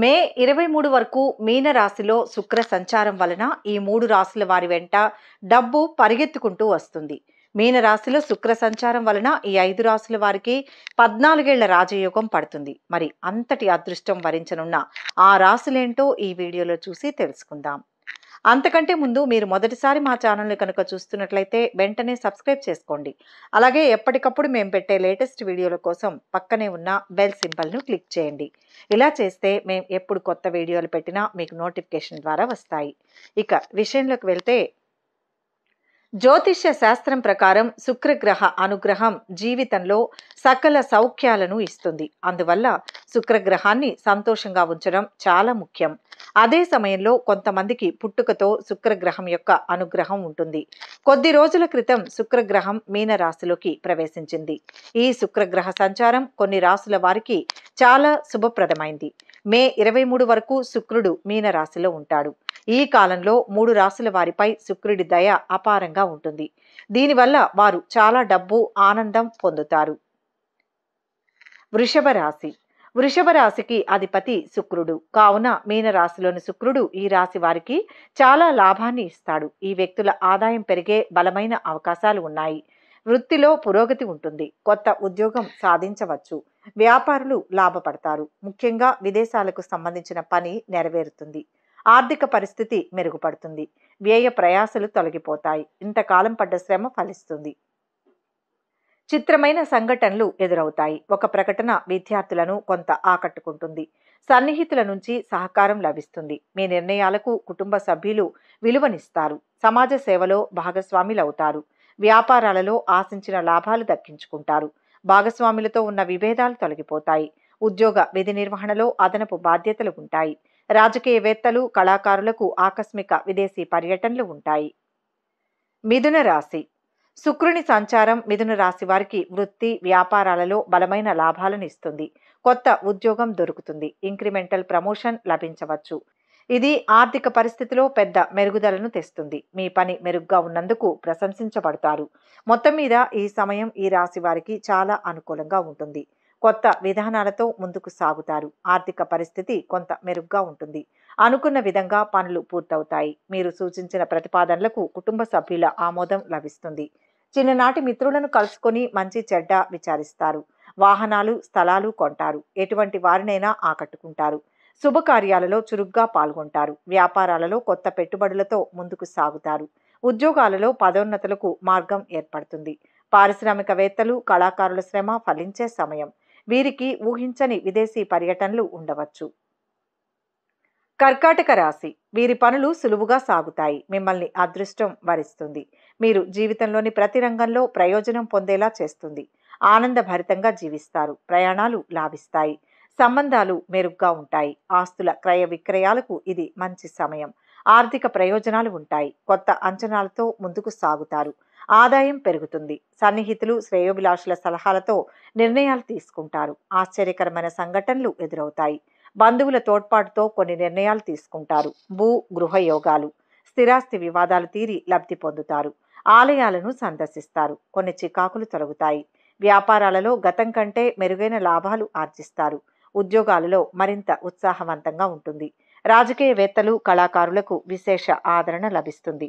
మే ఇరవై మూడు వరకు మీనరాశిలో శుక్ర సంచారం వలన ఈ మూడు రాశుల వారి వెంట డబ్బు పరిగెత్తుకుంటూ వస్తుంది మీనరాశిలో శుక్ర సంచారం వలన ఈ ఐదు రాశుల వారికి పద్నాలుగేళ్ల రాజయోగం పడుతుంది మరి అంతటి అదృష్టం వరించనున్న ఆ రాశులేంటో ఈ వీడియోలో చూసి తెలుసుకుందాం అంతకంటే ముందు మీరు మొదటిసారి మా ఛానల్ని కనుక చూస్తున్నట్లయితే వెంటనే సబ్స్క్రైబ్ చేసుకోండి అలాగే ఎప్పటికప్పుడు మేము పెట్టే లేటెస్ట్ వీడియోల కోసం పక్కనే ఉన్న బెల్ సింబల్ను క్లిక్ చేయండి ఇలా చేస్తే మేము ఎప్పుడు కొత్త వీడియోలు పెట్టినా మీకు నోటిఫికేషన్ ద్వారా వస్తాయి ఇక విషయంలోకి వెళ్తే జ్యోతిష్య శాస్త్రం ప్రకారం శుక్రగ్రహ అనుగ్రహం జీవితంలో సకల సౌఖ్యాలను ఇస్తుంది అందువల్ల శుక్రగ్రహాన్ని సంతోషంగా ఉంచడం చాలా ముఖ్యం అదే సమయంలో కొంతమందికి పుట్టుకతో శుక్రగ్రహం యొక్క అనుగ్రహం ఉంటుంది కొద్ది రోజుల క్రితం శుక్రగ్రహం మీనరాశిలోకి ప్రవేశించింది ఈ శుక్రగ్రహ సంచారం కొన్ని రాశుల వారికి చాలా శుభప్రదమైంది మే ఇరవై మూడు వరకు శుక్రుడు మీనరాశిలో ఉంటాడు ఈ కాలంలో మూడు రాశుల వారిపై శుక్రుడి దయ అపారంగా ఉంటుంది దీనివల్ల వారు చాలా డబ్బు ఆనందం పొందుతారు వృషభ రాశి వృషభ రాశికి అధిపతి శుక్రుడు కావున మీనరాశిలోని శుక్రుడు ఈ రాశి వారికి చాలా లాభాన్ని ఇస్తాడు ఈ వ్యక్తుల ఆదాయం పెరిగే బలమైన అవకాశాలు ఉన్నాయి వృత్తిలో పురోగతి ఉంటుంది కొత్త ఉద్యోగం సాధించవచ్చు వ్యాపారులు లాభపడతారు ముఖ్యంగా విదేశాలకు సంబంధించిన పని నెరవేరుతుంది ఆర్థిక పరిస్థితి మెరుగుపడుతుంది వ్యయ ప్రయాసలు తొలగిపోతాయి ఇంతకాలం పడ్డ శ్రమ ఫలిస్తుంది చిత్రమైన సంఘటనలు ఎదురవుతాయి ఒక ప్రకటన విద్యార్థులను కొంత ఆకట్టుకుంటుంది సన్నిహితుల నుంచి సహకారం లభిస్తుంది మీ నిర్ణయాలకు కుటుంబ సభ్యులు విలువనిస్తారు సమాజ సేవలో భాగస్వాములవుతారు వ్యాపారాలలో ఆశించిన లాభాలు దక్కించుకుంటారు భాగస్వాములతో ఉన్న విభేదాలు తొలగిపోతాయి ఉద్యోగ విధి నిర్వహణలో అదనపు బాధ్యతలు ఉంటాయి రాజకీయవేత్తలు కళాకారులకు ఆకస్మిక విదేశీ పర్యటనలు ఉంటాయి మిథున రాశి శుక్రుని సంచారం మిథున రాశి వారికి వృత్తి వ్యాపారాలలో బలమైన లాభాలను ఇస్తుంది కొత్త ఉద్యోగం దొరుకుతుంది ఇంక్రిమెంటల్ ప్రమోషన్ లభించవచ్చు ఇది ఆర్థిక పరిస్థితిలో పెద్ద మెరుగుదలను తెస్తుంది మీ పని మెరుగ్గా ఉన్నందుకు ప్రశంసించబడతారు మొత్తం మీద ఈ సమయం ఈ రాశి వారికి చాలా అనుకూలంగా ఉంటుంది కొత్త విధానాలతో ముందుకు సాగుతారు ఆర్థిక పరిస్థితి కొంత మెరుగ్గా ఉంటుంది అనుకున్న విధంగా పనులు పూర్తవుతాయి మీరు సూచించిన ప్రతిపాదనలకు కుటుంబ సభ్యుల ఆమోదం లభిస్తుంది చిన్ననాటి మిత్రులను కలుసుకొని మంచి చెడ్డ విచారిస్తారు వాహనాలు స్థలాలు కొంటారు ఎటువంటి వారినైనా ఆకట్టుకుంటారు శుభకార్యాలలో చురుగ్గా పాల్గొంటారు వ్యాపారాలలో కొత్త పెట్టుబడులతో ముందుకు సాగుతారు ఉద్యోగాలలో పదోన్నతులకు మార్గం ఏర్పడుతుంది పారిశ్రామికవేత్తలు కళాకారుల శ్రమ ఫలించే సమయం వీరికి ఊహించని విదేశీ పర్యటనలు ఉండవచ్చు కర్కాటక రాశి వీరి పనులు సులువుగా సాగుతాయి మిమ్మల్ని అదృష్టం వరిస్తుంది మీరు జీవితంలోని ప్రతి రంగంలో ప్రయోజనం పొందేలా చేస్తుంది ఆనందభరితంగా జీవిస్తారు ప్రయాణాలు లాభిస్తాయి సంబంధాలు మెరుగ్గా ఉంటాయి ఆస్తుల క్రయ విక్రయాలకు ఇది మంచి సమయం ఆర్థిక ప్రయోజనాలు ఉంటాయి కొత్త అంచనాలతో ముందుకు సాగుతారు ఆదాయం పెరుగుతుంది సన్నిహితులు శ్రేయోభిలాషుల సలహాలతో నిర్ణయాలు తీసుకుంటారు ఆశ్చర్యకరమైన సంఘటనలు ఎదురవుతాయి బంధువుల తోడ్పాటుతో కొన్ని నిర్ణయాలు తీసుకుంటారు భూ గృహ యోగాలు స్థిరాస్తి వివాదాలు తీరి లబ్ధి పొందుతారు ఆలయాలను సందర్శిస్తారు కొన్ని చికాకులు తొలగుతాయి వ్యాపారాలలో గతం కంటే మెరుగైన లాభాలు ఆర్జిస్తారు ఉద్యోగాలలో మరింత ఉత్సాహవంతంగా ఉంటుంది రాజకీయవేత్తలు కళాకారులకు విశేష ఆదరణ లభిస్తుంది